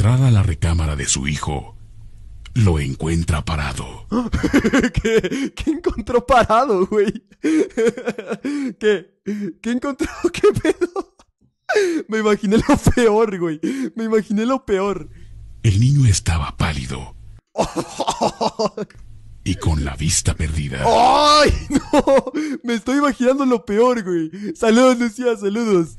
entrada a la recámara de su hijo, lo encuentra parado. ¿Qué, ¿Qué encontró parado, güey? ¿Qué? ¿Qué encontró? ¿Qué pedo? Me imaginé lo peor, güey. Me imaginé lo peor. El niño estaba pálido. Y con la vista perdida. ¡Ay! No, me estoy imaginando lo peor, güey. Saludos, Lucía, saludos.